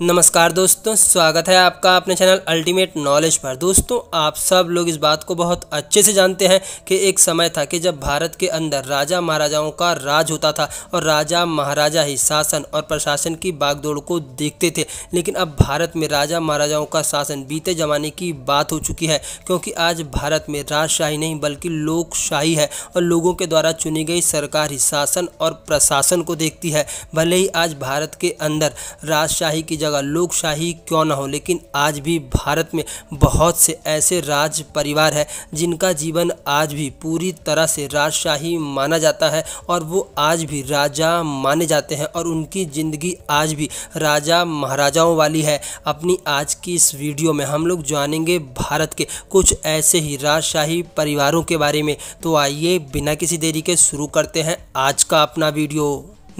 नमस्कार दोस्तों स्वागत है आपका अपने चैनल अल्टीमेट नॉलेज पर दोस्तों आप सब लोग इस बात को बहुत अच्छे से जानते हैं कि एक समय था कि जब भारत के अंदर राजा महाराजाओं का राज होता था और राजा महाराजा ही शासन और प्रशासन की बागदौड़ को देखते थे लेकिन अब भारत में राजा महाराजाओं का शासन बीते जमाने की बात हो चुकी है क्योंकि आज भारत में राजशाही नहीं बल्कि लोकशाही है और लोगों के द्वारा चुनी गई सरकार ही शासन और प्रशासन को देखती है भले ही आज भारत के अंदर राजशाही की जगह लोकशाही क्यों ना हो लेकिन आज भी भारत में बहुत से ऐसे राज परिवार है जिनका जीवन आज भी पूरी तरह से राजशाही माना जाता है और वो आज भी राजा माने जाते हैं और उनकी ज़िंदगी आज भी राजा महाराजाओं वाली है अपनी आज की इस वीडियो में हम लोग जानेंगे भारत के कुछ ऐसे ही राजशाही परिवारों के बारे में तो आइए बिना किसी देरी के शुरू करते हैं आज का अपना वीडियो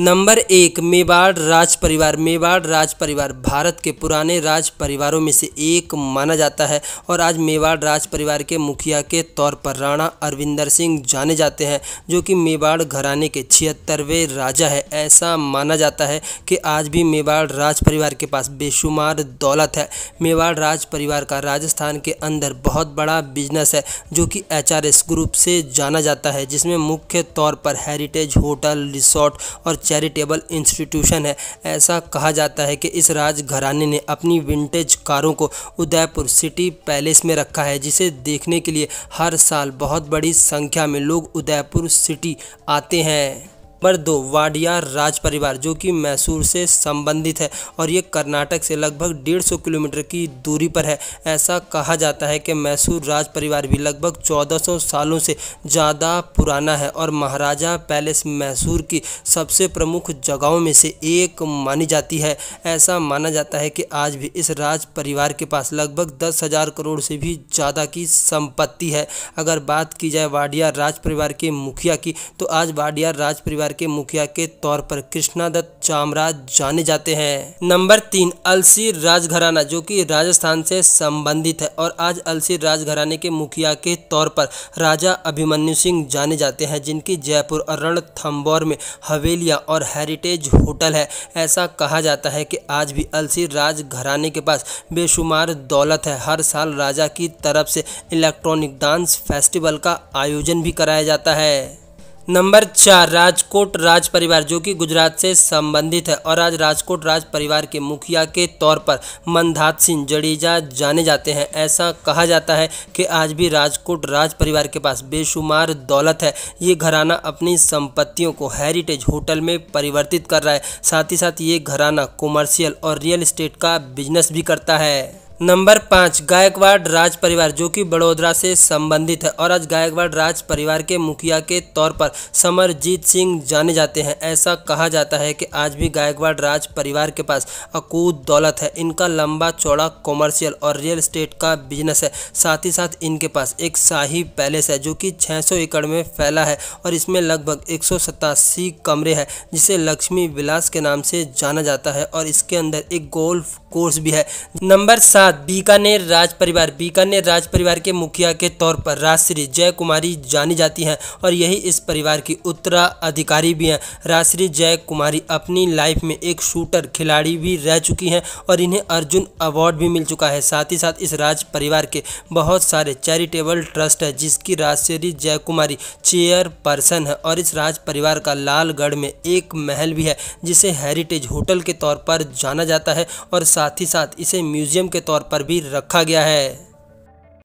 नंबर एक मेवाड़ राज परिवार मेवाड़ राज परिवार भारत के पुराने राज परिवारों में से एक माना जाता है और आज मेवाड़ राज परिवार के मुखिया के तौर पर राणा अरविंदर सिंह जाने जाते हैं जो कि मेवाड़ घराने के छिहत्तरवें राजा है ऐसा माना जाता है कि आज भी मेवाड़ राज परिवार के पास बेशुमार दौलत है मेवाड़ राज परिवार का राजस्थान के अंदर बहुत बड़ा बिजनेस है जो कि एच ग्रुप से जाना जाता है जिसमें मुख्य तौर पर हेरिटेज होटल रिसोर्ट और चैरिटेबल इंस्टीट्यूशन है ऐसा कहा जाता है कि इस राजघराने ने अपनी विंटेज कारों को उदयपुर सिटी पैलेस में रखा है जिसे देखने के लिए हर साल बहुत बड़ी संख्या में लोग उदयपुर सिटी आते हैं नंबर दो वाडियार राज परिवार जो कि मैसूर से संबंधित है और ये कर्नाटक से लगभग डेढ़ सौ किलोमीटर की दूरी पर है ऐसा कहा जाता है कि मैसूर राज परिवार भी लगभग 1400 सालों से ज़्यादा पुराना है और महाराजा पैलेस मैसूर की सबसे प्रमुख जगहों में से एक मानी जाती है ऐसा माना जाता है कि आज भी इस राज परिवार के पास लगभग दस हज़ार करोड़ से भी ज़्यादा की संपत्ति है अगर बात की जाए वाडिया राज परिवार के मुखिया की तो आज वाडिया राज परिवार परिवार के मुखिया के तौर पर कृष्णा दत्त चामराज जाने जाते हैं नंबर तीन अलसी राजघराना जो कि राजस्थान से संबंधित है और आज अलसी राजघराने के मुखिया के तौर पर राजा अभिमन्यु सिंह जाने जाते हैं जिनकी जयपुर और रणथम्बौर में हवेलियाँ और हेरिटेज होटल है ऐसा कहा जाता है कि आज भी अलसी राजघराने के पास बेशुमार दौलत है हर साल राजा की तरफ से इलेक्ट्रॉनिक डांस फेस्टिवल का आयोजन भी कराया जाता है नंबर चार राजकोट राज परिवार जो कि गुजरात से संबंधित है और आज राजकोट राज परिवार के मुखिया के तौर पर मंदात सिंह जडेजा जाने जाते हैं ऐसा कहा जाता है कि आज भी राजकोट राज परिवार के पास बेशुमार दौलत है ये घराना अपनी संपत्तियों को हेरिटेज होटल में परिवर्तित कर रहा है साथ ही साथ ये घराना कॉमर्शियल और रियल इस्टेट का बिजनेस भी करता है नंबर पाँच गायकवाड़ राज परिवार जो कि बड़ोदरा से संबंधित है और आज गायकवाड़ राज परिवार के मुखिया के तौर पर समरजीत सिंह जाने जाते हैं ऐसा कहा जाता है कि आज भी गायकवाड़ राज परिवार के पास अकूत दौलत है इनका लंबा चौड़ा कॉमर्शियल और रियल इस्टेट का बिजनेस है साथ ही साथ इनके पास एक शाही पैलेस है जो कि छः एकड़ में फैला है और इसमें लगभग एक कमरे हैं जिसे लक्ष्मी विलास के नाम से जाना जाता है और इसके अंदर एक गोल्फ कोर्स भी है नंबर सात बाद बीकानेर राज परिवार बीकानेर राज परिवार के मुखिया के तौर पर राजश्री जय कुमारी जानी जाती हैं और यही इस परिवार की उत्तराधिकारी भी हैं राजश्री जय कुमारी अपनी लाइफ में एक शूटर खिलाड़ी भी रह चुकी हैं और इन्हें अर्जुन अवार्ड भी मिल चुका है साथ ही साथ इस राज परिवार के बहुत सारे चैरिटेबल ट्रस्ट है जिसकी राजश्री जय कुमारी चेयरपर्सन है और इस राज परिवार का लालगढ़ में एक महल भी है जिसे हेरिटेज होटल के तौर पर जाना जाता है और साथ ही साथ इसे म्यूजियम के तौर तौर पर भी रखा गया है